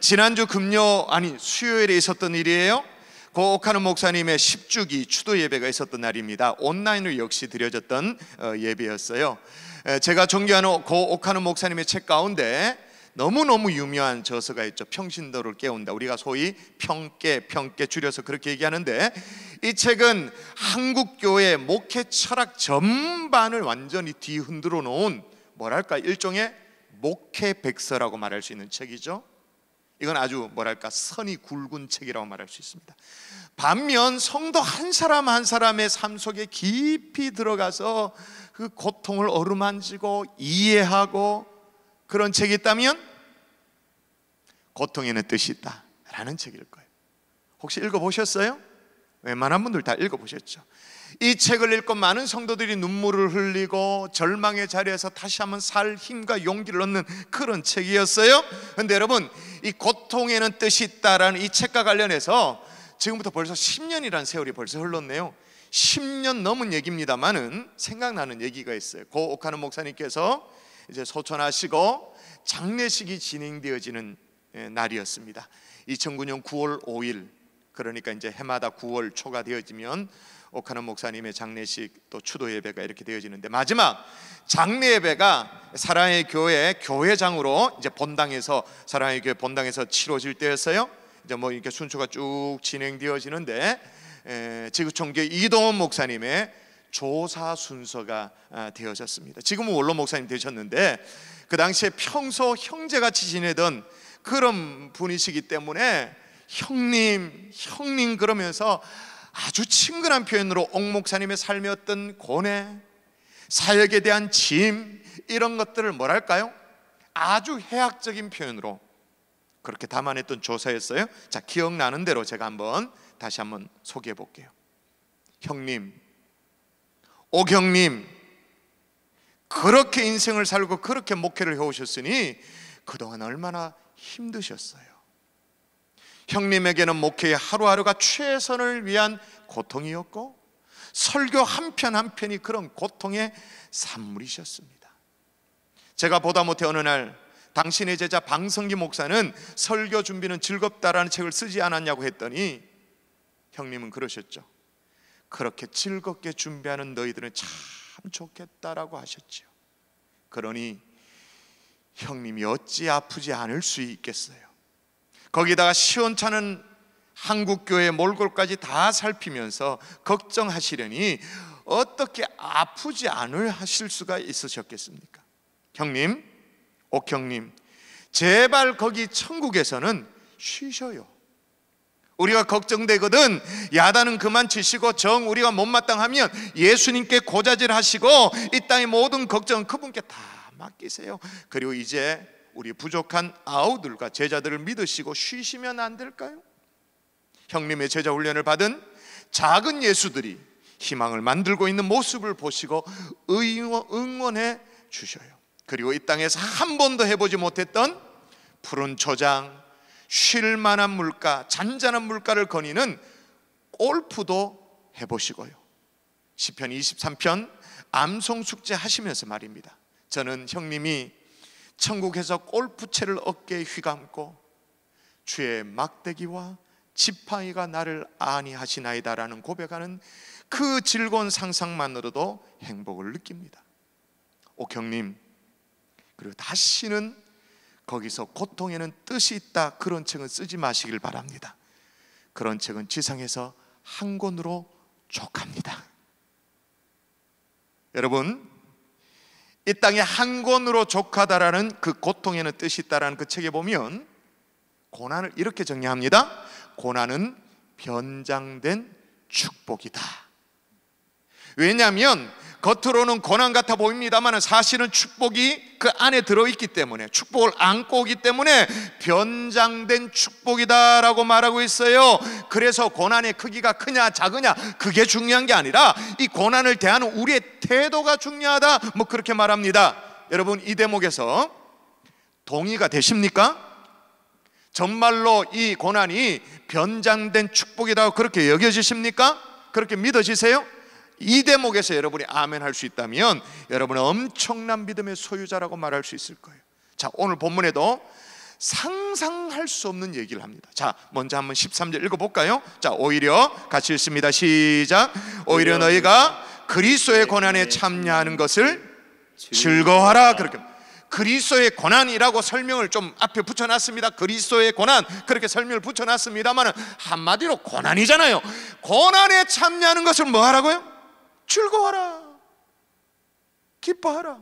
지난주 금요 아니 수요일에 있었던 일이에요. 고옥하는 목사님의 10주기 추도 예배가 있었던 날입니다. 온라인으로 역시 드려졌던 어, 예배였어요. 제가 존경하는 고옥하는 목사님의 책 가운데 너무너무 유명한 저서가 있죠. 평신도를 깨운다. 우리가 소위 평깨, 평깨 줄여서 그렇게 얘기하는데 이 책은 한국교회 목회 철학 전반을 완전히 뒤흔들어 놓은 뭐랄까 일종의 목회 백서라고 말할 수 있는 책이죠. 이건 아주 뭐랄까 선이 굵은 책이라고 말할 수 있습니다. 반면 성도 한 사람 한 사람의 삶 속에 깊이 들어가서 그 고통을 어루만지고 이해하고 그런 책이 있다면 고통에는 뜻이 있다라는 책일 거예요. 혹시 읽어 보셨어요? 웬만한 분들 다 읽어 보셨죠. 이 책을 읽고 많은 성도들이 눈물을 흘리고 절망의 자리에서 다시 한번 살 힘과 용기를 얻는 그런 책이었어요. 근데 여러분, 이 고통에는 뜻이 있다라는 이 책과 관련해서 지금부터 벌써 10년이란 세월이 벌써 흘렀네요. 10년 넘은 얘기입니다만은 생각나는 얘기가 있어요. 고 오카는 목사님께서 이제 소천하시고 장례식이 진행되어지는 예, 날이었습니다. 2009년 9월 5일 그러니까 이제 해마다 9월 초가 되어지면 옥하는 목사님의 장례식 또 추도 예배가 이렇게 되어지는데 마지막 장례 예배가 사랑의 교회 교회장으로 이제 본당에서 사랑의 교회 본당에서 치러질 때였어요. 이제 뭐 이렇게 순서가 쭉 진행되어지는데 지구촌교 이동원 목사님의 조사 순서가 아, 되어졌습니다. 지금은 원로 목사님 되셨는데 그 당시에 평소 형제같이 지내던 그런 분이시기 때문에 형님, 형님 그러면서 아주 친근한 표현으로 옥 목사님의 삶의 어떤 고뇌, 사역에 대한 짐 이런 것들을 뭐랄까요? 아주 해학적인 표현으로 그렇게 담아냈던 조사였어요. 자, 기억나는 대로 제가 한번 다시 한번 소개해 볼게요. 형님, 오경님, 그렇게 인생을 살고 그렇게 목회를 해오셨으니 그동안 얼마나 힘드셨어요. 형님에게는 목회의 하루하루가 최선을 위한 고통이었고 설교 한 편 한편이 그런 고통의 산물이셨습니다. 제가 보다 못해 어느 날 당신의 제자 방성기 목사는 설교 준비는 즐겁다라는 책을 쓰지 않았냐고 했더니 형님은 그러셨죠. 그렇게 즐겁게 준비하는 너희들은 참 좋겠다라고 하셨지 그러니 형님이 어찌 아프지 않을 수 있겠어요. 거기다가 시원찮은 한국교회 몰골까지 다 살피면서 걱정하시려니 어떻게 아프지 않을 하실 수가 있으셨겠습니까? 형님, 옥형님, 제발 거기 천국에서는 쉬셔요. 우리가 걱정되거든 야단은 그만 치시고 정 우리가 못마땅하면 예수님께 고자질 하시고 이 땅의 모든 걱정 그분께 다 맡기세요. 그리고 이제 우리 부족한 아우들과 제자들을 믿으시고 쉬시면 안 될까요? 형님의 제자 훈련을 받은 작은 예수들이 희망을 만들고 있는 모습을 보시고 응원해 주셔요. 그리고 이 땅에서 한 번도 해보지 못했던 푸른 초장, 쉴 만한 물가, 잔잔한 물가를 거니는 골프도 해보시고요. 시편 23편 암송 숙제 하시면서 말입니다. 저는 형님이 천국에서 골프채를 어깨에 휘감고 주의 막대기와 지팡이가 나를 안이하시나이다라는 고백하는 그 즐거운 상상만으로도 행복을 느낍니다. 옥형님, 그리고 다시는 거기서 고통에는 뜻이 있다 그런 책은 쓰지 마시길 바랍니다. 그런 책은 지상에서 한 권으로 족합니다. 여러분, 이땅에한 권으로 족하다라는 그 고통에는 뜻이 있다라는 그 책에 보면 고난을 이렇게 정리합니다. 고난은 변장된 축복이다. 왜냐하면 겉으로는 고난 같아 보입니다만 사실은 축복이 그 안에 들어있기 때문에 축복을 안고 오기 때문에 변장된 축복이다라고 말하고 있어요. 그래서 고난의 크기가 크냐 작으냐 그게 중요한 게 아니라 이 고난을 대하는 우리의 태도가 중요하다 뭐 그렇게 말합니다. 여러분 이 대목에서 동의가 되십니까? 정말로 이 고난이 변장된 축복이다 그렇게 여겨지십니까? 그렇게 믿어지세요? 이 대목에서 여러분이 아멘 할 수 있다면 여러분은 엄청난 믿음의 소유자라고 말할 수 있을 거예요. 자, 오늘 본문에도 상상할 수 없는 얘기를 합니다. 자, 먼저 한번 13절 읽어볼까요? 자, 오히려 같이 읽습니다. 시작. 오히려 너희가 그리스도의 고난에 참여하는 것을 즐거워하라. 그렇게. 그리스도의 고난이라고 설명을 좀 앞에 붙여놨습니다. 그리스도의 고난 그렇게 설명을 붙여놨습니다만 한마디로 고난이잖아요. 고난에 참여하는 것을 뭐하라고요? 즐거워하라. 기뻐하라.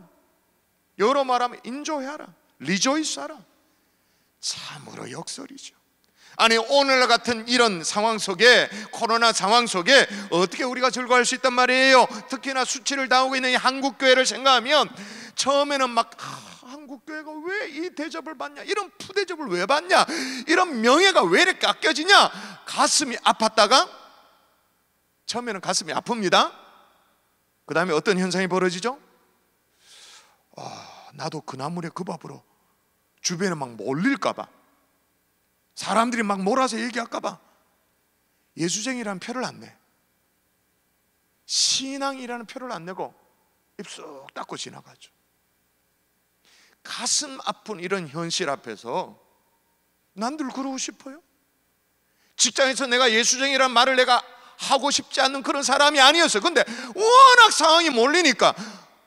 여러 말하면 인조해하라. 리조이스하라. 참으로 역설이죠. 아니 오늘 같은 이런 상황 속에 코로나 상황 속에 어떻게 우리가 즐거워할 수 있단 말이에요. 특히나 수치를 당하고 있는 이 한국 교회를 생각하면 처음에는 막 아, 한국 교회가 왜 이 대접을 받냐? 이런 푸대접을 왜 받냐? 이런 명예가 왜 이렇게 깎여지냐? 가슴이 아팠다가 처음에는 가슴이 아픕니다. 그다음에 어떤 현상이 벌어지죠? 아, 나도 그 나물에 그 밥으로 주변에 막 몰릴까봐 사람들이 막 몰아서 얘기할까봐 예수쟁이라는 표를 안 내. 신앙이라는 표를 안 내고 입쑥 닦고 지나가죠. 가슴 아픈 이런 현실 앞에서 난 늘 그러고 싶어요. 직장에서 내가 예수쟁이란 말을 내가 하고 싶지 않은 그런 사람이 아니었어요. 근데 워낙 상황이 몰리니까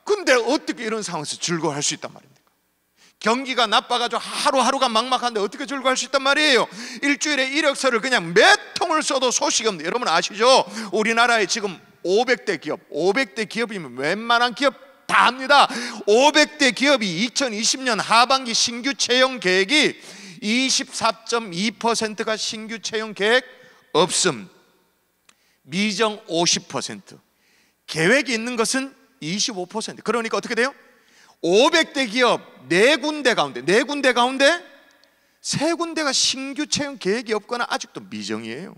근데 어떻게 이런 상황에서 즐거워할 수 있단 말이에요. 경기가 나빠가지고 하루하루가 막막한데 어떻게 즐거워할 수 있단 말이에요 일주일에 이력서를 그냥 몇 통을 써도 소식이 없는 여러분 아시죠? 우리나라에 지금 500대 기업 500대 기업이면 웬만한 기업 다 합니다 500대 기업이 2020년 하반기 신규 채용 계획이 24.2%가 신규 채용 계획 없음 미정 50% 계획이 있는 것은 25% 그러니까 어떻게 돼요? 500대 기업 네 군데 가운데 네 군데 가운데 세 군데가 신규 채용 계획이 없거나 아직도 미정이에요.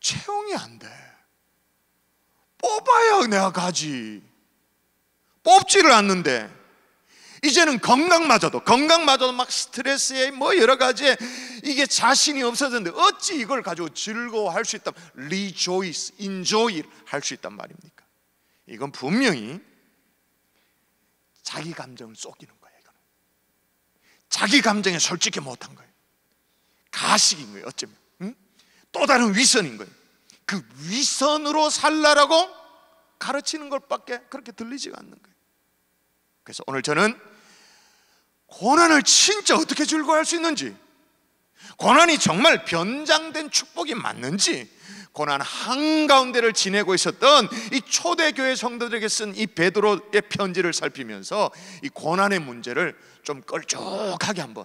채용이 안 돼. 뽑아야 내가 가지. 뽑지를 않는데 이제는 건강마저도 건강마저도 막 스트레스에 뭐 여러 가지에 이게 자신이 없어졌는데 어찌 이걸 가지고 즐거워할 수 있다 리조이스, 인조이 할 수 있단 말입니까? 이건 분명히 자기 감정을 쏟기는 거예요. 이거는. 자기 감정에 솔직히 못 한 거예요. 가식인 거예요. 어쩌면 응? 또 다른 위선인 거예요. 그 위선으로 살라라고 가르치는 것밖에 그렇게 들리지가 않는 거예요. 그래서 오늘 저는 고난을 진짜 어떻게 즐거워할 수 있는지, 고난이 정말 변장된 축복이 맞는지, 고난 한가운데를 지내고 있었던 이 초대교회 성도들에게 쓴 이 베드로의 편지를 살피면서 이 고난의 문제를 좀껄쭉하게 한번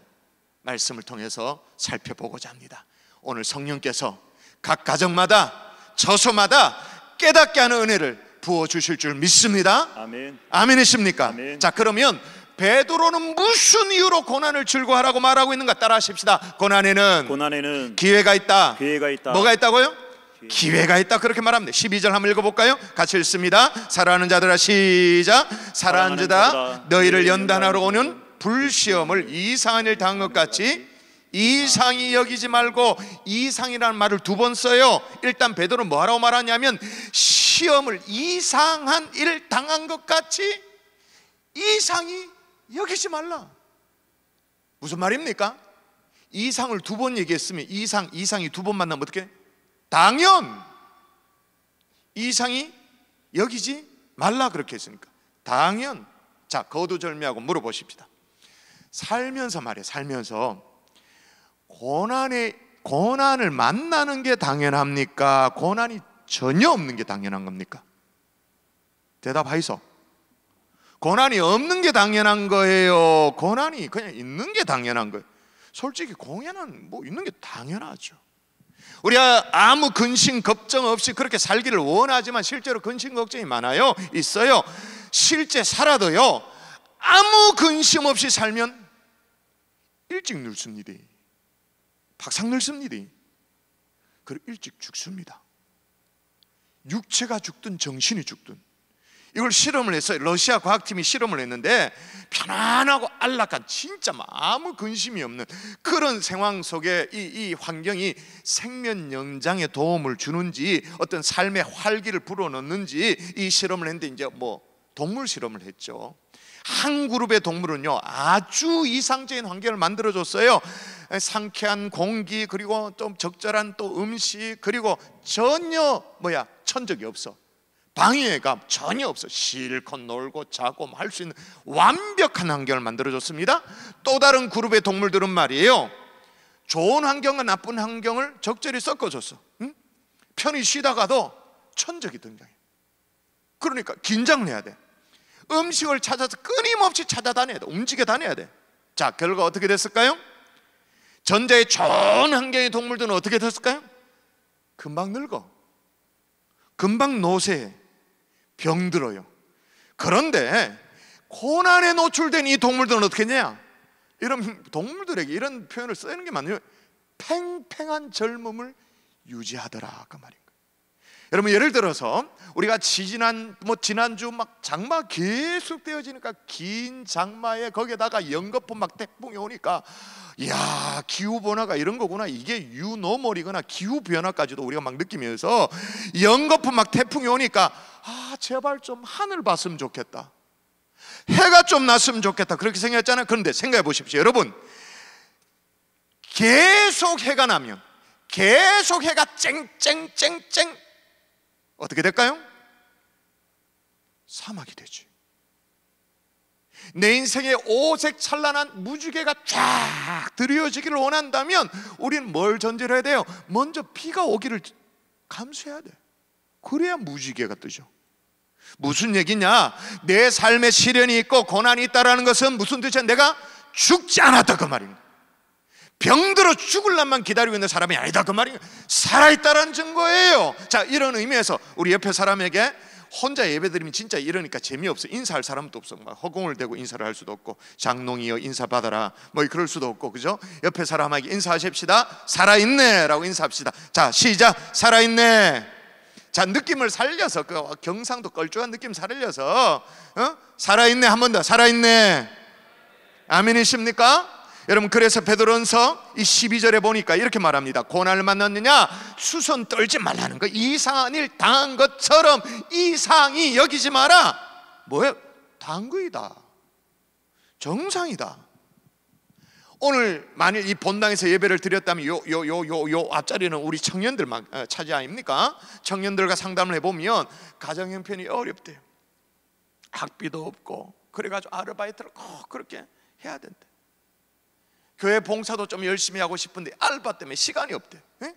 말씀을 통해서 살펴보고자 합니다. 오늘 성령께서 각 가정마다 저소마다 깨닫게 하는 은혜를 부어 주실 줄 믿습니다. 아멘. 아멘이십니까? 아멘. 자, 그러면 베드로는 무슨 이유로 고난을 즐거워하라고 말하고 있는가 따라하십시다. 고난에는 고난에는 기회가 있다. 기회가 있다. 뭐가 있다고요? 기회가 있다 그렇게 말합니다 12절 한번 읽어볼까요? 같이 읽습니다 사랑하는 자들아 시작 사랑하는 자들 너희를 연단하러 오는 불시험을 이상한 일 당한 것 같이 이상이 여기지 말고 이상이라는 말을 두 번 써요 일단 베드로는 뭐라고 말하냐면 시험을 이상한 일 당한 것 같이 이상이 여기지 말라 무슨 말입니까? 이상을 두 번 얘기했으면 이상, 이상이 두 번 만나면 어떻게? 당연 이상이 여기지 말라 그렇게 했으니까 당연 자 거두절미하고 물어보십시다 살면서 말이에요 살면서 고난에 고난을 만나는 게 당연합니까? 고난이 전혀 없는 게 당연한 겁니까? 대답하이소 고난이 없는 게 당연한 거예요 고난이 그냥 있는 게 당연한 거예요 솔직히 공연은 뭐 있는 게 당연하죠 우리가 아무 근심 걱정 없이 그렇게 살기를 원하지만 실제로 근심 걱정이 많아요. 있어요. 실제 살아도요. 아무 근심 없이 살면 일찍 늙습니다. 박상 늙습니다. 그리고 일찍 죽습니다. 육체가 죽든 정신이 죽든 이걸 실험을 했어요. 러시아 과학팀이 실험을 했는데 편안하고 안락한 진짜 아무 근심이 없는 그런 생황 속에 이, 이 환경이 생명 연장에 도움을 주는지 어떤 삶의 활기를 불어넣는지 이 실험을 했는데 이제 뭐 동물 실험을 했죠. 한 그룹의 동물은요 아주 이상적인 환경을 만들어줬어요 상쾌한 공기 그리고 좀 적절한 또 음식 그리고 전혀 뭐야 천적이 없어 방해가 전혀 없어 실컷 놀고 자고 뭐 할수 있는 완벽한 환경을 만들어줬습니다 또 다른 그룹의 동물들은 말이에요 좋은 환경과 나쁜 환경을 적절히 섞어줬어 응? 편히 쉬다가도 천적이 등장해 그러니까 긴장을 해야 돼 음식을 찾아서 끊임없이 찾아다녀야 돼 움직여 다녀야 돼자 결과 어떻게 됐을까요? 전자의 좋은 환경의 동물들은 어떻게 됐을까요? 금방 늙어 금방 노쇠해 병들어요. 그런데 고난에 노출된 이 동물들은 어떻게 했냐? 이런 동물들에게 이런 표현을 쓰는 게 맞네요. 팽팽한 젊음을 유지하더라. 그 말이에요. 여러분 예를 들어서 우리가 지난 뭐 지난주 막 장마 계속 되어지니까긴 장마에 거기에다가 연거푸 막 태풍이 오니까 야 기후 변화가 이런 거구나 이게 유노멀이거나 기후 변화까지도 우리가 막 느끼면서 연거푸 막 태풍이 오니까 아 제발 좀 하늘 봤으면 좋겠다 해가 좀 났으면 좋겠다 그렇게 생각했잖아요 그런데 생각해 보십시오 여러분 계속 해가 나면 계속 해가 쨍쨍쨍쨍 어떻게 될까요? 사막이 되지. 내 인생에 오색 찬란한 무지개가 쫙 드리워지기를 원한다면 우리는 뭘 전제로 해야 돼요? 먼저 비가 오기를 감수해야 돼. 그래야 무지개가 뜨죠. 무슨 얘기냐? 내 삶에 시련이 있고 고난이 있다는 것은 무슨 뜻이야? 내가 죽지 않았다 그 말입니다. 병들어 죽을 날만 기다리고 있는 사람이 아니다 그 말이 살아있다라는 증거예요 자 이런 의미에서 우리 옆에 사람에게 혼자 예배드리면 진짜 이러니까 재미없어 인사할 사람도 없어 막 허공을 대고 인사를 할 수도 없고 장롱이여 인사받아라 뭐 그럴 수도 없고 그죠? 옆에 사람에게 인사하십시다 살아있네 라고 인사합시다 자 시작 살아있네 자 느낌을 살려서 그 경상도 껄쭉한 느낌 살려서 어? 살아있네 한 번 더 살아있네 아멘이십니까? 여러분 그래서 베드로전서 이 12절에 보니까 이렇게 말합니다. 고난을 만났느냐 수선 떨지 말라는 거. 이상한 일 당한 것처럼 이상히 여기지 마라. 뭐예 당구이다. 정상이다. 오늘 만일 이 본당에서 예배를 드렸다면 요 요 요요요 앞자리는 우리 청년들만 어, 차지 아닙니까? 청년들과 상담을 해보면 가정 형편이 어렵대요. 학비도 없고 그래가지고 아르바이트를 꼭 그렇게 해야 된대. 교회 봉사도 좀 열심히 하고 싶은데 알바 때문에 시간이 없대. 예?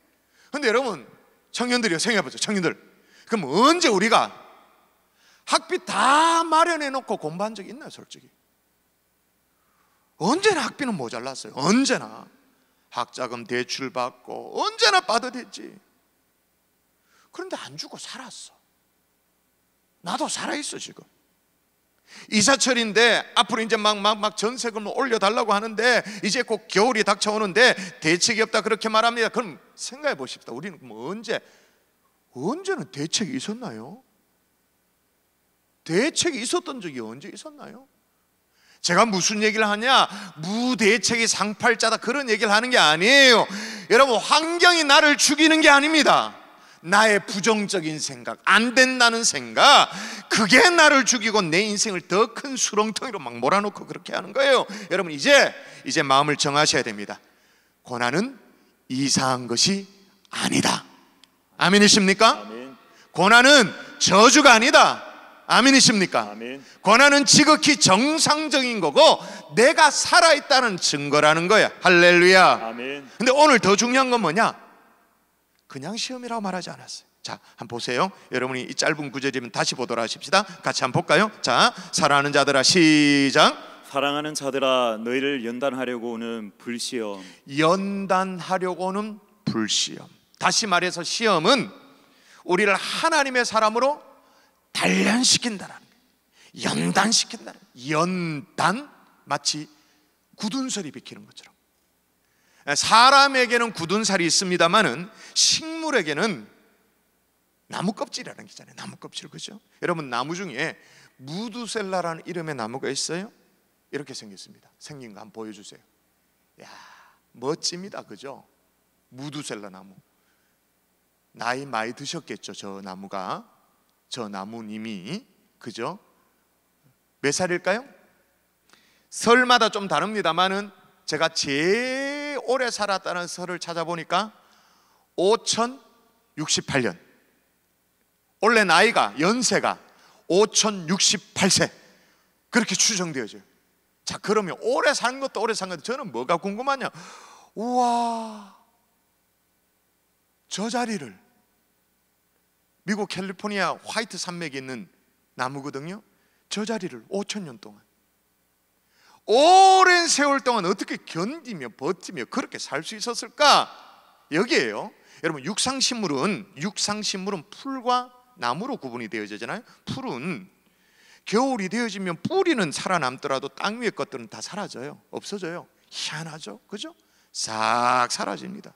근데 여러분 청년들이요 생각해보죠 청년들. 그럼 언제 우리가 학비 다 마련해 놓고 공부한 적 있나요 솔직히? 언제나 학비는 모자랐어요. 언제나 학자금 대출 받고 언제나 빠듯했지. 그런데 안 주고 살았어. 나도 살아있어 지금. 이사철인데 앞으로 이제 막 막 막 전세금을 올려달라고 하는데 이제 곧 겨울이 닥쳐오는데 대책이 없다 그렇게 말합니다. 그럼 생각해 보십시다. 우리는 뭐 언제 언제는 대책이 있었나요? 대책이 있었던 적이 언제 있었나요? 제가 무슨 얘기를 하냐? 무대책이 상팔자다 그런 얘기를 하는 게 아니에요. 여러분 환경이 나를 죽이는 게 아닙니다. 나의 부정적인 생각, 안 된다는 생각, 그게 나를 죽이고 내 인생을 더 큰 수렁텅이로 막몰아넣고 그렇게 하는 거예요. 여러분, 이제, 이제 마음을 정하셔야 됩니다. 고난은 이상한 것이 아니다. 아멘이십니까? 아멘. 고난은 저주가 아니다. 아멘이십니까? 아멘. 고난은 지극히 정상적인 거고 내가 살아있다는 증거라는 거야. 할렐루야. 아멘. 근데 오늘 더 중요한 건 뭐냐? 그냥 시험이라고 말하지 않았어요. 자, 한번 보세요. 여러분이 이 짧은 구절이면 다시 보도록 하십시다. 같이 한번 볼까요? 자, 사랑하는 자들아 시작. 사랑하는 자들아 너희를 연단하려고 오는 불시험. 연단하려고 오는 불시험. 다시 말해서 시험은 우리를 하나님의 사람으로 단련시킨다라는 거예요. 연단시킨다 연단 마치 굳은 소리 비키는 것처럼 예, 사람에게는 굳은 살이 있습니다만은 식물에게는 나무 껍질이라는 게 있잖아요. 나무 껍질 그죠? 여러분 나무 중에 무두셀라라는 이름의 나무가 있어요. 이렇게 생겼습니다. 생긴 거 한번 보여주세요. 야 멋집니다, 그죠? 무두셀라 나무. 나이 많이 드셨겠죠, 저 나무가. 저 나무님이 그죠? 몇 살일까요? 설마다 좀 다릅니다만은 제가 제일 오래 살았다는 설을 찾아보니까 5068년. 원래 나이가, 연세가 5068세. 그렇게 추정되어져요. 자, 그러면 오래 산 것도 오래 산 것도 저는 뭐가 궁금하냐? 우와. 저 자리를 미국 캘리포니아 화이트 산맥에 있는 나무거든요. 저 자리를 5천 년 동안 오랜 세월 동안 어떻게 견디며 버티며 그렇게 살 수 있었을까? 여기에요. 여러분 육상식물은 육상식물은 풀과 나무로 구분이 되어지잖아요. 풀은 겨울이 되어지면 뿌리는 살아남더라도 땅 위의 것들은 다 사라져요. 없어져요. 희한하죠. 그죠? 싹 사라집니다.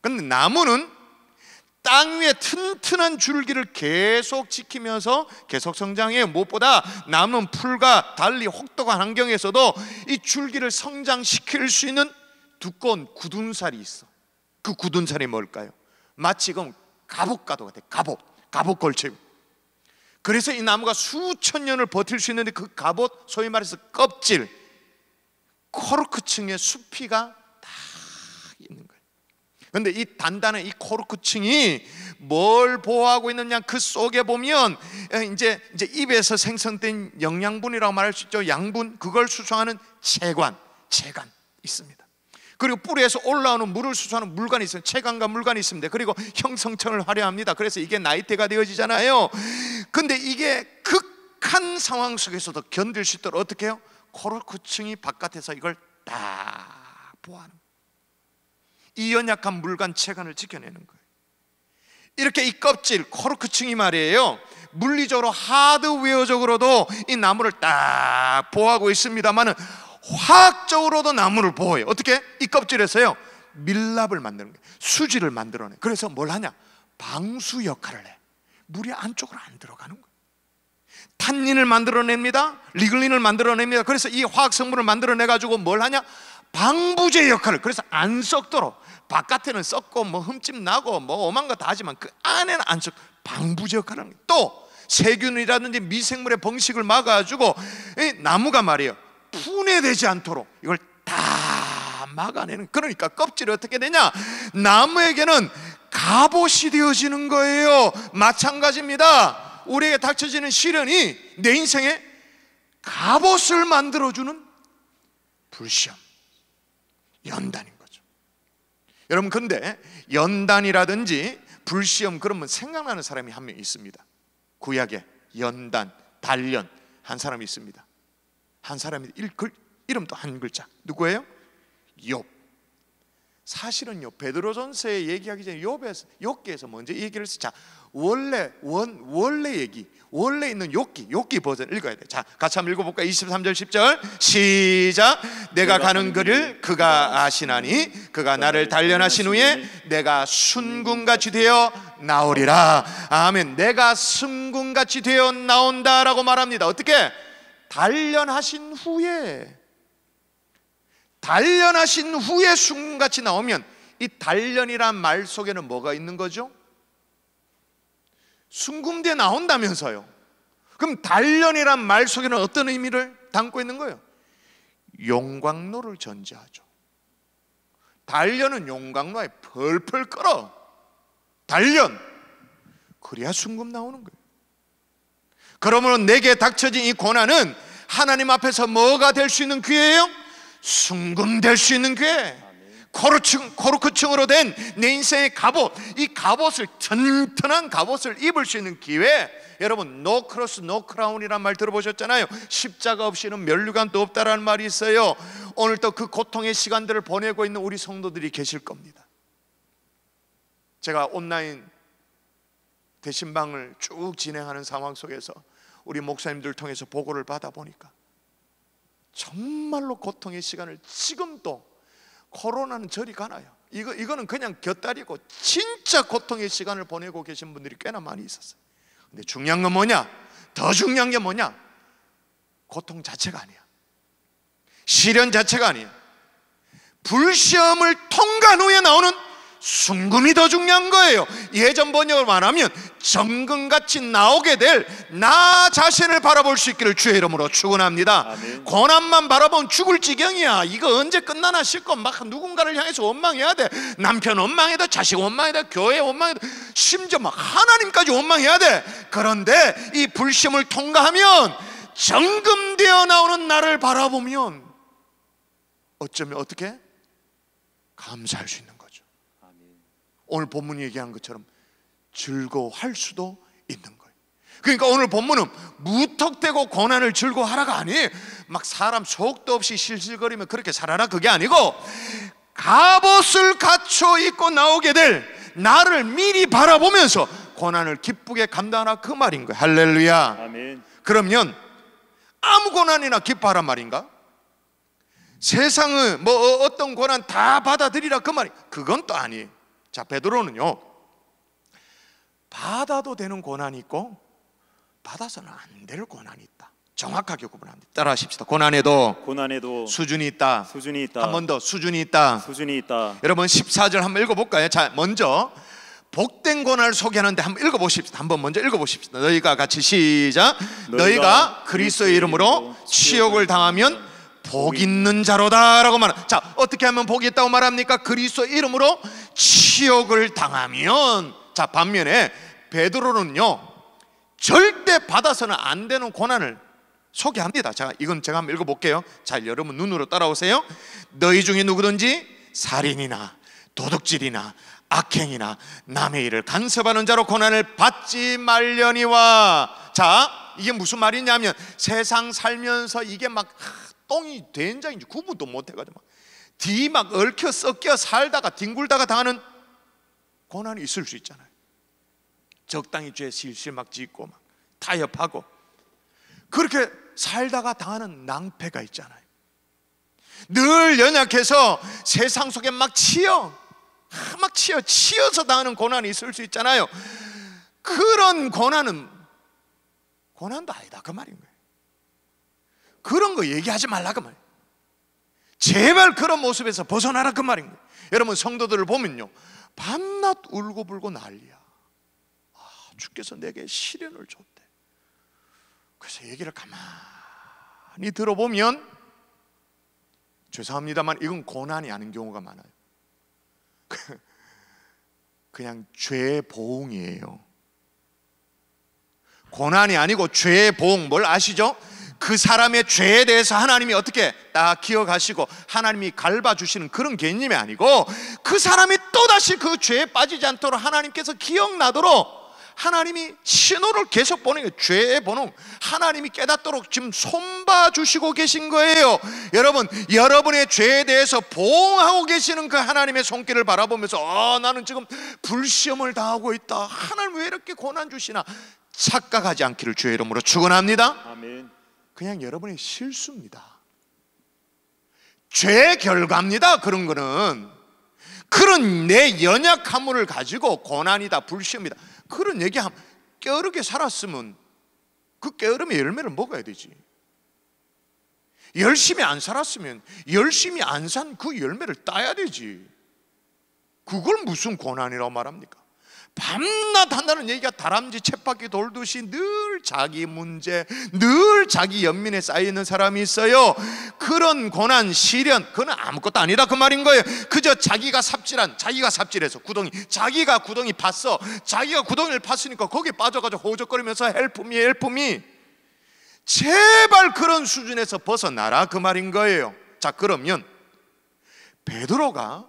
근데 나무는 땅 위에 튼튼한 줄기를 계속 지키면서 계속 성장해 무엇보다 나무 풀과 달리 혹독한 환경에서도 이 줄기를 성장시킬 수 있는 두꺼운 굳은살이 있어. 그 굳은살이 뭘까요? 마치 지금 갑옷과도 같아. 갑옷, 갑옷 걸치고. 그래서 이 나무가 수천 년을 버틸 수 있는데 그 갑옷, 소위 말해서 껍질, 코르크층의 수피가 근데 이 단단한 이 코르크층이 뭘 보호하고 있느냐 그 속에 보면 이제 이제 입에서 생성된 영양분이라고 말할 수 있죠. 양분 그걸 수송하는 체관, 체관 있습니다. 그리고 뿌리에서 올라오는 물을 수수하는 물관이 있어요. 체관과 물관이 있습니다. 그리고 형성층을 화려합니다 그래서 이게 나이테가 되어지잖아요. 근데 이게 극한 상황 속에서도 견딜 수 있도록 어떻게 해요? 코르크층이 바깥에서 이걸 딱 보호하는 이 연약한 물관 체간을 지켜내는 거예요. 이렇게 이 껍질 코르크층이 말이에요. 물리적으로 하드웨어적으로도 이 나무를 딱 보호하고 있습니다만은 화학적으로도 나무를 보호해요. 어떻게? 이 껍질에서요. 밀랍을 만드는 거예요. 수지를 만들어내. 그래서 뭘 하냐? 방수 역할을 해. 물이 안쪽으로 안 들어가는 거예요. 탄닌을 만들어냅니다. 리글린을 만들어냅니다. 그래서 이 화학 성분을 만들어내 가지고 뭘 하냐? 방부제 역할을. 그래서 안 썩도록 바깥에는 썩고 뭐 흠집 나고 뭐 오만 거다 하지만 그 안에는 안 썩. 방부제 역 하는 또 세균이라든지 미생물의 번식을 막아주고 나무가 말이에요. 분해되지 않도록 이걸 다 막아내는 그러니까 껍질이 어떻게 되냐? 나무에게는 갑옷이 되어지는 거예요. 마찬가지입니다. 우리에게 닥쳐지는 시련이 내 인생에 갑옷을 만들어주는 불시험, 연단입니다. 여러분 근데 연단이라든지 불시험 그러면 뭐 생각나는 사람이 한 명 있습니다. 구약에 연단, 단련 한 사람이 있습니다. 한 사람이 이름도 한 글자. 누구예요? 욥. 사실은요 베드로전서에 얘기하기 전에 욥에서 욥기에서 먼저 얘기를 자 원래 원 원래 얘기 원래 있는 욥기 욥기 버전 읽어야 돼. 자 같이 한번 읽어볼까? 23절 10절 시작. 내가 가는 길을 그가 아시나니 그가 나를 단련하신 후에 내가 순군같이 되어 나오리라. 아멘. 내가 순군같이 되어 나온다라고 말합니다. 어떻게? 단련하신 후에 단련하신 후에 순금같이 나오면 이 단련이란 말 속에는 뭐가 있는 거죠? 순금대 나온다면서요. 그럼 단련이란 말 속에는 어떤 의미를 담고 있는 거예요? 용광로를 전제하죠. 단련은 용광로에 펄펄 끓어. 단련. 그래야 순금 나오는 거예요. 그러므로 내게 닥쳐진 이 고난은 하나님 앞에서 뭐가 될 수 있는 기회예요? 순금될 수 있는 교회 코르층, 코르크층으로 된 내 인생의 갑옷 이 갑옷을 튼튼한 갑옷을 입을 수 있는 기회 여러분 노 크로스 노 크라운이란 말 들어보셨잖아요 십자가 없이는 면류관도 없다라는 말이 있어요 오늘도 그 고통의 시간들을 보내고 있는 우리 성도들이 계실 겁니다 제가 온라인 대신방을 쭉 진행하는 상황 속에서 우리 목사님들 통해서 보고를 받아보니까 정말로 고통의 시간을 지금도 코로나는 저리 가나요? 이거 이거는 그냥 곁다리고 진짜 고통의 시간을 보내고 계신 분들이 꽤나 많이 있었어요. 근데 중요한 건 뭐냐? 더 중요한 게 뭐냐? 고통 자체가 아니야. 시련 자체가 아니야. 불시험을 통과한 후에 나오는 순금이 더 중요한 거예요. 예전 번역을 말하면 정금같이 나오게 될 나 자신을 바라볼 수 있기를 주의 이름으로 축원합니다. 고난만 바라보 죽을 지경이야. 이거 언제 끝나나 싶고 막 누군가를 향해서 원망해야 돼. 남편 원망해도 자식 원망해도 교회 원망해도 심지어 막 하나님까지 원망해야 돼. 그런데 이 불심을 통과하면 정금되어 나오는 나를 바라보면 어쩌면 어떻게 감사할 수 있는 오늘 본문이 얘기한 것처럼 즐거워할 수도 있는 거예요. 그러니까 오늘 본문은 무턱대고 고난을 즐거워하라가 아니 막 사람 속도 없이 실실거리며 그렇게 살아라 그게 아니고 갑옷을 갖춰 입고 나오게 될 나를 미리 바라보면서 고난을 기쁘게 감당하라 그 말인 거예요. 할렐루야. 아멘. 그러면 아무 고난이나 기뻐하란 말인가? 세상의 뭐 어, 어떤 고난 다 받아들이라 그 말이 그건 또 아니에요. 자, 베드로는요. 받아도 되는 고난이 있고 받아서는 안 될 고난이 있다. 정확하게 구분합니다. 따라하십시다. 고난에도, 고난에도 수준이 있다. 수준이 있다. 한 번더 수준이 있다. 수준이 있다. 여러분 14절 한번 읽어 볼까요? 자, 먼저 복된 고난을 소개하는데 한번 읽어 보십시다. 한번 먼저 읽어 보십시다. 너희가 같이 시작. 너희가, 너희가 그리스도의 이름으로 치욕을 당하면 복 있는 자로다라고 말합니다. 자, 어떻게 하면 복이 있다고 말합니까? 그리스도 이름으로 치욕을 당하면 자, 반면에 베드로는요. 절대 받아서는 안 되는 고난을 소개합니다. 자, 이건 제가 한번 읽어 볼게요. 자, 여러분 눈으로 따라오세요. 너희 중에 누구든지 살인이나 도둑질이나 악행이나 남의 일을 간섭하는 자로 고난을 받지 말려니와 자, 이게 무슨 말이냐면 세상 살면서 이게 막 똥이 된장인지 구분도 못해가지고 뒤 막 얽혀 섞여 살다가 뒹굴다가 당하는 고난이 있을 수 있잖아요. 적당히 죄 실실 막 짓고 막 타협하고 그렇게 살다가 당하는 낭패가 있잖아요. 늘 연약해서 세상 속에 막 치여 막 치여 치여서 당하는 고난이 있을 수 있잖아요. 그런 고난은 고난도 아니다 그 말인 거예요. 그런 거 얘기하지 말라 그말 제발 그런 모습에서 벗어나라 그 말입니다. 여러분 성도들을 보면요. 밤낮 울고불고 난리야. 아, 주께서 내게 시련을 줬대. 그래서 얘기를 가만히 들어보면 죄송합니다만 이건 고난이 아닌 경우가 많아요. 그냥 죄 보응이에요. 고난이 아니고 죄 보응 뭘 아시죠? 그 사람의 죄에 대해서 하나님이 어떻게 딱 기억하시고 하나님이 갈봐주시는 그런 개념이 아니고 그 사람이 또다시 그 죄에 빠지지 않도록 하나님께서 기억나도록 하나님이 신호를 계속 보내게 죄의 번호 하나님이 깨닫도록 지금 손봐 주시고 계신 거예요 여러분 여러분의 죄에 대해서 보호하고 계시는 그 하나님의 손길을 바라보면서 아 나는 지금 불시험을 당하고 있다 하나님 왜 이렇게 고난 주시나 착각하지 않기를 주의 이름으로 축원합니다 아멘 그냥 여러분의 실수입니다. 죄의 결과입니다. 그런 거는. 그런 내 연약함을 가지고 고난이다, 불시험이다. 그런 얘기하면 게으르게 살았으면 그 게으름의 열매를 먹어야 되지. 열심히 안 살았으면 열심히 안 산 그 열매를 따야 되지. 그걸 무슨 고난이라고 말합니까? 밤낮 한다는 얘기가 다람쥐 쳇바퀴 돌듯이 늘 자기 문제, 늘 자기 연민에 쌓여있는 사람이 있어요. 그런 고난, 시련, 그건 아무것도 아니다 그 말인 거예요. 그저 자기가 삽질한, 자기가 삽질해서 구덩이, 자기가 구덩이 팠어. 자기가 구덩이를 팠으니까 거기에 빠져가지고 호적거리면서 헬프미, 헬프미. 제발 그런 수준에서 벗어나라 그 말인 거예요. 자, 그러면 베드로가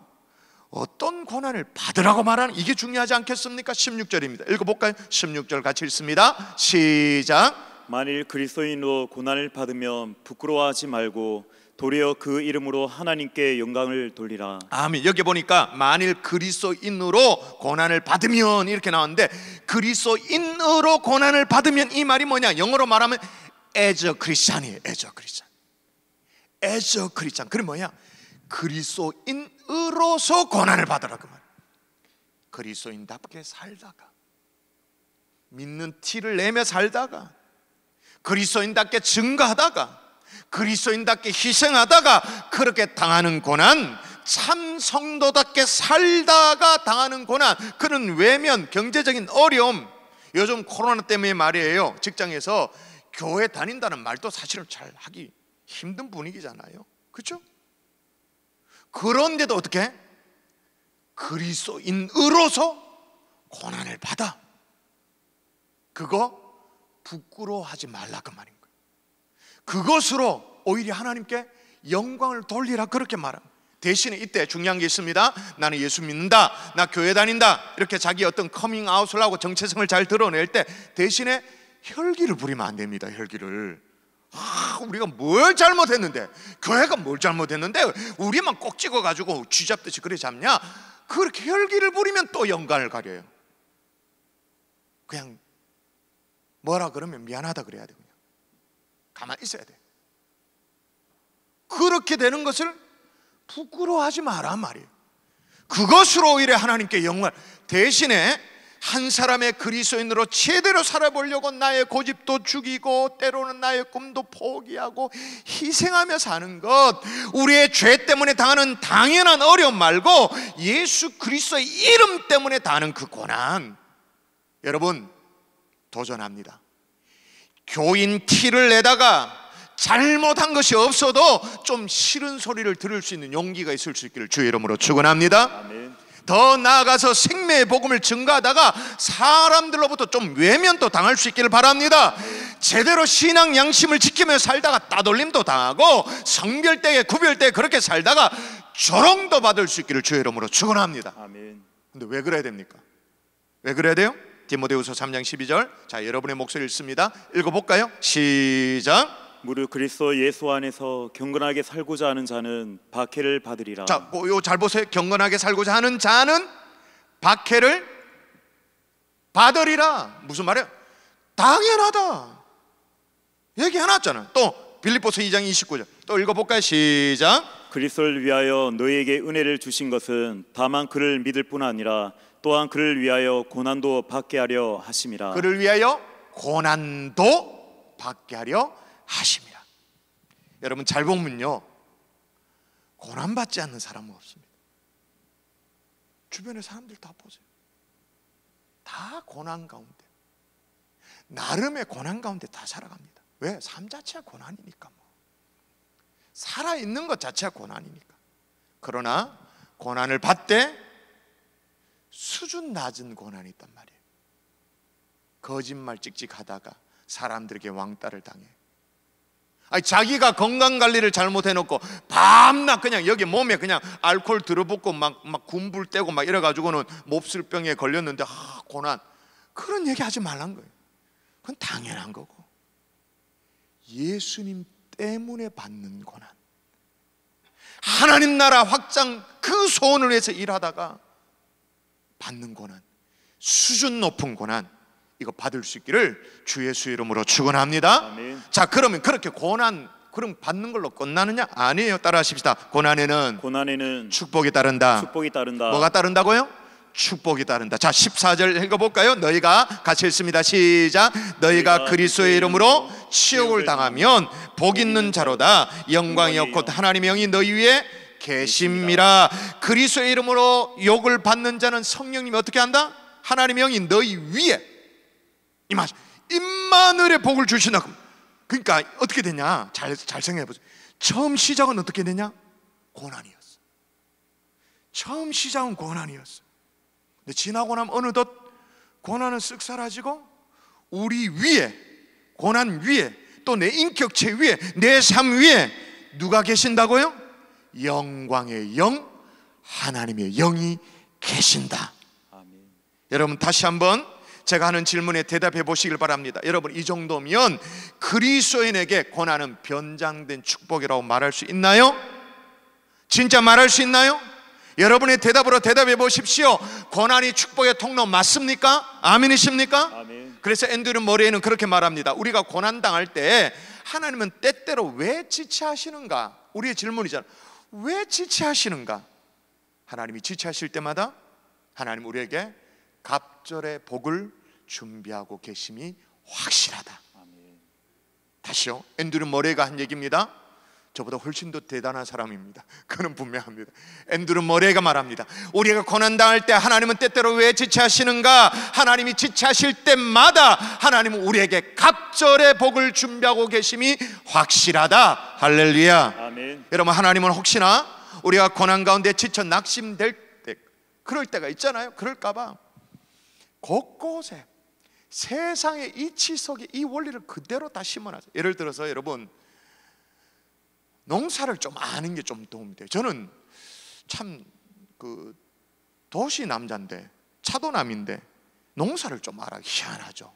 어떤 고난을 받으라고 말하는 이게 중요하지 않겠습니까? 16절입니다. 읽어볼까요? 16절 같이 읽습니다. 시작. 만일 그리스도인으로 고난을 받으면 부끄러워하지 말고 도리어 그 이름으로 하나님께 영광을 돌리라. 아멘. 여기 보니까 만일 그리스도인으로 고난을 받으면 이렇게 나왔는데 그리스도인으로 고난을 받으면 이 말이 뭐냐? 영어로 말하면 as a Christian이에요. as a Christian. as a Christian. 그럼 뭐야? 그리스도인으로서 고난을 받으라 그 말. 그리스도인답게 살다가 믿는 티를 내며 살다가 그리스도인답게 증거하다가 그리스도인답게 희생하다가 그렇게 당하는 고난 참 성도답게 살다가 당하는 고난 그런 외면 경제적인 어려움 요즘 코로나 때문에 말이에요 직장에서 교회 다닌다는 말도 사실은 잘 하기 힘든 분위기잖아요 그렇죠? 그런데도 어떻게? 그리스도인으로서 고난을 받아. 그거 부끄러워하지 말라 그 말인 거예요. 그것으로 오히려 하나님께 영광을 돌리라 그렇게 말한 거예 대신에 이때 중요한 게 있습니다. 나는 예수 믿는다. 나 교회 다닌다. 이렇게 자기 어떤 커밍아웃을 하고 정체성을 잘 드러낼 때 대신에 혈기를 부리면 안 됩니다. 혈기를. 아, 우리가 뭘 잘못했는데 교회가 뭘 잘못했는데 우리만 꼭 찍어가지고 쥐잡듯이 그래 잡냐 그렇게 혈기를 부리면 또 영광을 가려요 그냥 뭐라 그러면 미안하다 그래야 돼 그냥 가만히 있어야 돼 그렇게 되는 것을 부끄러워하지 마라 말이에요 그것으로 오히려 하나님께 영광 대신에 한 사람의 그리스도인으로 제대로 살아보려고 나의 고집도 죽이고 때로는 나의 꿈도 포기하고 희생하며 사는 것 우리의 죄 때문에 당하는 당연한 어려움 말고 예수 그리스도의 이름 때문에 당하는 그 고난 여러분 도전합니다. 교인 티를 내다가 잘못한 것이 없어도 좀 싫은 소리를 들을 수 있는 용기가 있을 수 있기를 주의 이름으로 축원합니다. 더 나아가서 생명의 복음을 증가하다가 사람들로부터 좀 외면도 당할 수 있기를 바랍니다. 제대로 신앙 양심을 지키며 살다가 따돌림도 당하고 성별대에 구별대 그렇게 살다가 조롱도 받을 수 있기를 주의 이름으로 축원합니다. 아멘. 근데 왜 그래야 됩니까? 왜 그래야 돼요? 디모데후서 3장 12절. 자, 여러분의 목소리 읽습니다. 읽어 볼까요? 시작. 무릎 그리스도 예수 안에서 경건하게 살고자 하는 자는 박해를 받으리라. 자, 뭐 요잘 보세요. 경건하게 살고자 하는 자는 박해를 받으리라. 무슨 말이야? 당연하다. 얘기 해놨잖아. 또 빌립보서 2장 29절. 또 읽어볼까요? 시작. 그리스도를 위하여 너희에게 은혜를 주신 것은 다만 그를 믿을 뿐 아니라 또한 그를 위하여 고난도 받게 하려 하심이라. 그를 위하여 고난도 받게 하려 하심이라. 여러분 잘 보면요. 고난 받지 않는 사람은 없습니다. 주변의 사람들 다 보세요. 다 고난 가운데 나름의 고난 가운데 다 살아갑니다. 왜? 삶 자체가 고난이니까 뭐. 살아 있는 것 자체가 고난이니까. 그러나 고난을 받되 수준 낮은 고난이 있단 말이에요. 거짓말 찍찍하다가 사람들에게 왕따를 당해 아니, 자기가 건강 관리를 잘못해놓고 밤낮 그냥 여기 몸에 그냥 알코올 들어붓고 막, 막 군불 떼고 막 이래가지고는 몹쓸 병에 걸렸는데 아, 고난 그런 얘기 하지 말란 거예요 그건 당연한 거고 예수님 때문에 받는 고난 하나님 나라 확장 그 소원을 위해서 일하다가 받는 고난 수준 높은 고난 이거 받을 수 있기를 주 예수 이름으로 축원합니다. 자, 그러면 그렇게 고난 그럼 받는 걸로 끝나느냐? 아니에요. 따라하십시다. 고난에는 고난에는 축복이 따른다. 축복이 따른다. 뭐가 따른다고요? 축복이 따른다. 자, 14절 읽어 볼까요? 너희가 같이 읽습니다. 시작. 너희가 그리스도의 이름으로 치욕을 당하면 복 있는 자로다. 영광이곧 하나님의 영이 너희 위에 계십니다. 그리스도의 이름으로 욕을 받는 자는 성령님이 어떻게 한다? 하나님의 영이 너희 위에 이만 임마늘의 복을 주신다고. 그러니까 어떻게 되냐? 잘, 잘 생각해 보세요. 처음 시작은 어떻게 되냐? 고난이었어. 처음 시작은 고난이었어. 근데 지나고 나면 어느덧 고난은 쓱 사라지고 우리 위에 고난 위에 또 내 인격체 위에 내 삶 위에 누가 계신다고요? 영광의 영 하나님의 영이 계신다. 아멘. 여러분 다시 한번 제가 하는 질문에 대답해 보시길 바랍니다. 여러분, 이 정도면 그리스도인에게 권한은 변장된 축복이라고 말할 수 있나요? 진짜 말할 수 있나요? 여러분의 대답으로 대답해 보십시오. 권한이 축복의 통로 맞습니까? 아멘이십니까? 아멘. 그래서 앤드류 머리에는 그렇게 말합니다. 우리가 고난 당할 때 하나님은 때때로 왜 지체하시는가? 우리의 질문이잖아. 왜 지체하시는가? 하나님이 지체하실 때마다 하나님 우리에게 갑절의 복을 준비하고 계심이 확실하다. 다시요. 앤드류 머레가 한 얘기입니다. 저보다 훨씬 더 대단한 사람입니다. 그는 분명합니다. 앤드루 머레가 말합니다. 우리가 고난당할 때 하나님은 때때로 왜 지체하시는가? 하나님이 지체하실 때마다 하나님은 우리에게 갑절의 복을 준비하고 계심이 확실하다. 할렐루야. 아멘. 여러분, 하나님은 혹시나 우리가 고난 가운데 지쳐 낙심될 때, 그럴 때가 있잖아요. 그럴까봐. 곳곳에 세상의 이치속에이 원리를 그대로 다심어놨어 예를 들어서 여러분 농사를 좀 아는 게 좀 도움이 돼요. 저는 참 그 도시 남자인데 차도남인데 농사를 좀 알아 희한하죠.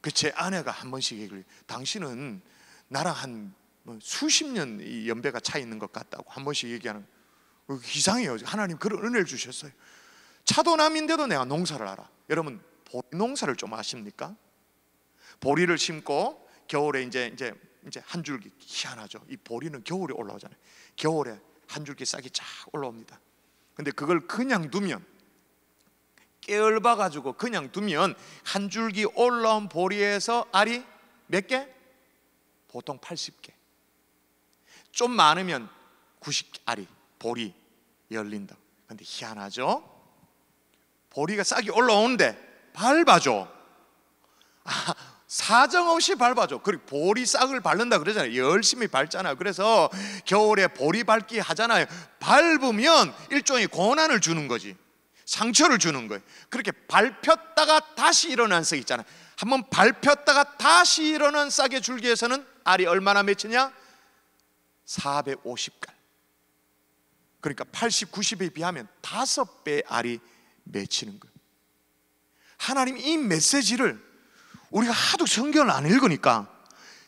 그 제 아내가 한 번씩 얘기를 당신은 나랑 한 뭐 수십 년 연배가 차 있는 것 같다고 한 번씩 얘기하는 어, 이상해요. 하나님 그런 은혜를 주셨어요. 차도남인데도 내가 농사를 알아. 여러분 보리 농사를 좀 아십니까? 보리를 심고 겨울에 이제 이제 이제 한 줄기 희한하죠. 이 보리는 겨울에 올라오잖아요. 겨울에 한 줄기 싹이 쫙 올라옵니다. 근데 그걸 그냥 두면 깨을봐 가지고 그냥 두면 한 줄기 올라온 보리에서 알이 몇 개? 보통 80개. 좀 많으면 90알이 보리 열린다. 근데 희한하죠? 보리가 싹이 올라오는데 밟아줘. 아, 사정없이 밟아줘. 그리고 보리 싹을 밟는다 그러잖아요. 열심히 밟잖아요. 그래서 겨울에 보리 밟기 하잖아요. 밟으면 일종의 고난을 주는 거지. 상처를 주는 거예요. 그렇게 밟혔다가 다시 일어난 싹 있잖아요. 한번 밟혔다가 다시 일어난 싹의 줄기에서는 알이 얼마나 맺히냐? 450갈. 그러니까 80, 90에 비하면 5배 알이 맺히는 거예요. 하나님 이 메시지를 우리가 하도 성경을 안 읽으니까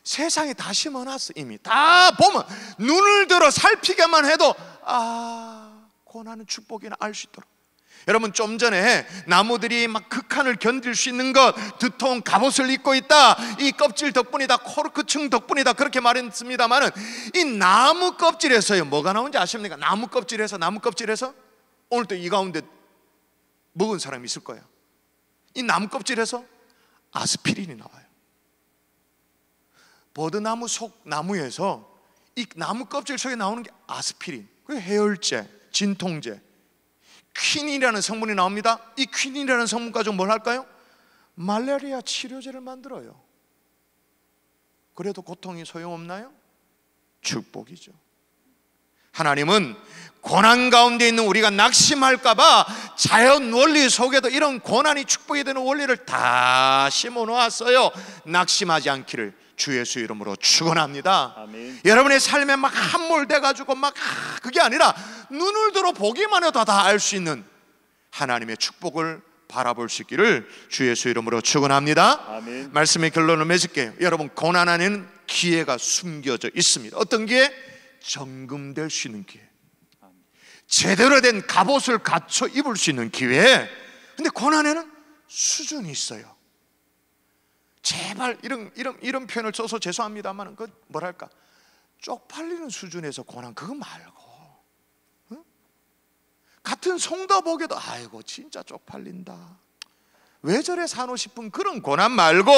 세상에 다 심어놨어 이미 다 보면 눈을 들어 살피기만 해도 아 고난은 축복이나 알 수 있도록 여러분 좀 전에 나무들이 막 극한을 견딜 수 있는 것 두통 갑옷을 입고 있다 이 껍질 덕분이다 코르크층 덕분이다 그렇게 말했습니다만은 이 나무 껍질에서요 뭐가 나오지 아십니까 나무 껍질에서 나무 껍질에서 오늘 또이 가운데 먹은 사람이 있을 거예요. 이 나무껍질에서 아스피린이 나와요. 버드나무 속 나무에서 이 나무 껍질 속에 나오는 게 아스피린, 그 해열제, 진통제, 퀸이라는 성분이 나옵니다. 이 퀸이라는 성분 가지고 뭘 할까요? 말라리아 치료제를 만들어요. 그래도 고통이 소용없나요? 축복이죠. 하나님은 고난 가운데 있는 우리가 낙심할까봐 자연 원리 속에도 이런 고난이 축복이 되는 원리를 다 심어 놓았어요. 낙심하지 않기를 주 예수 이름으로 축원합니다. 여러분의 삶에 막 함몰돼 가지고 막 아, 그게 아니라 눈을 들어 보기만 해도 다 알 수 있는 하나님의 축복을 바라볼 수 있기를 주 예수 이름으로 축원합니다. 말씀의 결론을 맺을게요. 여러분 고난 안에는 기회가 숨겨져 있습니다. 어떤 기회? 점검될 수 있는 기회. 제대로 된 갑옷을 갖춰 입을 수 있는 기회. 근데 고난에는 수준이 있어요. 제발 이런 이런 이런 표현을 써서 죄송합니다만 그 뭐랄까 쪽팔리는 수준에서 고난 그거 말고 응? 같은 송도복에도 아이고 진짜 쪽팔린다 왜 저래 사노 싶은 그런 고난 말고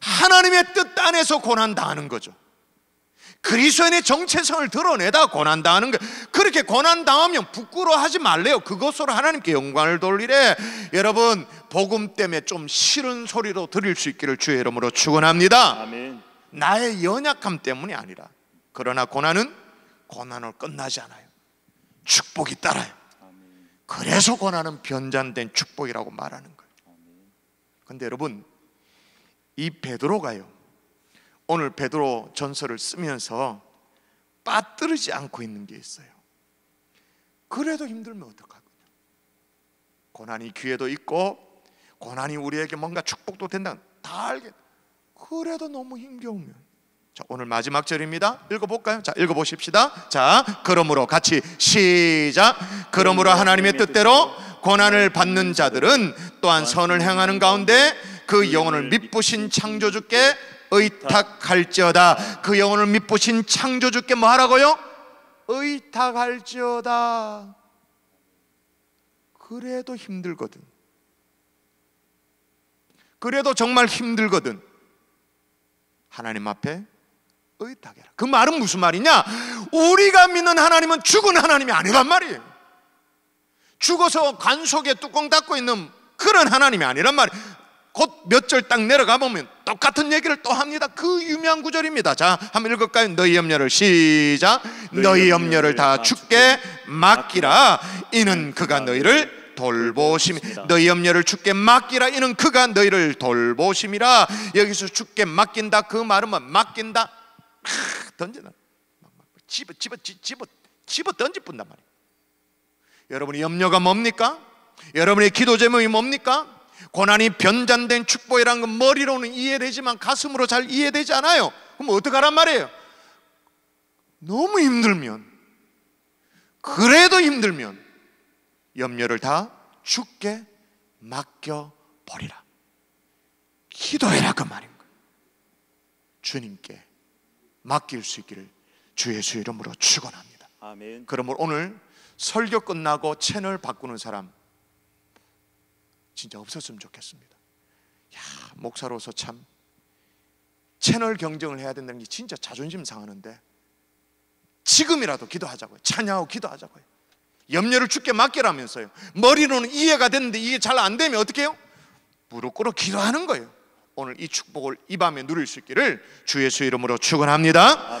하나님의 뜻 안에서 고난 당하는 거죠 그리스도인의 정체성을 드러내다 고난당하는 거 그렇게 고난당하면 부끄러워하지 말래요 그것으로 하나님께 영광을 돌리래 여러분 복음 때문에 좀 싫은 소리로 드릴 수 있기를 주의 이름으로 축원합니다 나의 연약함 때문이 아니라 그러나 고난은 고난으 끝나지 않아요 축복이 따라요 그래서 고난은 변잔된 축복이라고 말하는 거예요 근데 여러분 이 베드로가요 오늘 베드로 전설을 쓰면서 빠뜨리지 않고 있는 게 있어요. 그래도 힘들면 어떡하거든요. 고난이 기회도 있고 고난이 우리에게 뭔가 축복도 된다. 다 알게. 그래도 너무 힘겨우면 자, 오늘 마지막 절입니다. 읽어볼까요? 자, 읽어보십시다. 자, 그러므로 같이 시작. 그러므로 하나님의 뜻대로 고난을 받는 자들은 또한 선을 행하는 가운데 그 영혼을 믿부신 창조주께 의탁할지어다 그 영혼을 밑보신 창조주께 뭐 하라고요? 의탁할지어다 그래도 힘들거든 그래도 정말 힘들거든 하나님 앞에 의탁해라 그 말은 무슨 말이냐? 우리가 믿는 하나님은 죽은 하나님이 아니란 말이에요 죽어서 관 속에 뚜껑 닫고 있는 그런 하나님이 아니란 말이에요 곧몇절딱 내려가 보면 똑같은 얘기를 또 합니다. 그 유명한 구절입니다. 자, 한번 읽을까요? 너희 염려를 시작. 너희 염려를 다 죽게 맡기라. 이는 그가 너희를 돌보심이 너희 염려를 죽게 맡기라 이는 그가 너희를 돌보심이라 여기서 죽게 맡긴다 그 말은 뭐 맡긴다 크, 던지다 집어 집어 집어 집어 던질 뿐단 말이에요 여러분의 염려가 뭡니까? 여러분의 기도 제목이 뭡니까? 고난이 변잔된 축복이라는 건 머리로는 이해되지만 가슴으로 잘 이해되지 않아요. 그럼 어떡하란 말이에요? 너무 힘들면, 그래도 힘들면, 염려를 다 죽게 맡겨버리라. 기도해라 그 말인 거예요. 주님께 맡길 수 있기를 주 예수 이름으로 축원합니다. 아멘. 그러므로 오늘 설교 끝나고 채널 바꾸는 사람 진짜 없었으면 좋겠습니다. 야, 목사로서 참 채널 경쟁을 해야 된다는 게 진짜 자존심 상하는데 지금이라도 기도하자고요. 찬양하고 기도하자고요. 염려를 죽게 맡기라면서요. 머리로는 이해가 됐는데 이게 잘 안 되면 어떻게 해요? 무릎 꿇어 기도하는 거예요. 오늘 이 축복을 이 밤에 누릴 수 있기를 주 예수 이름으로 축원합니다.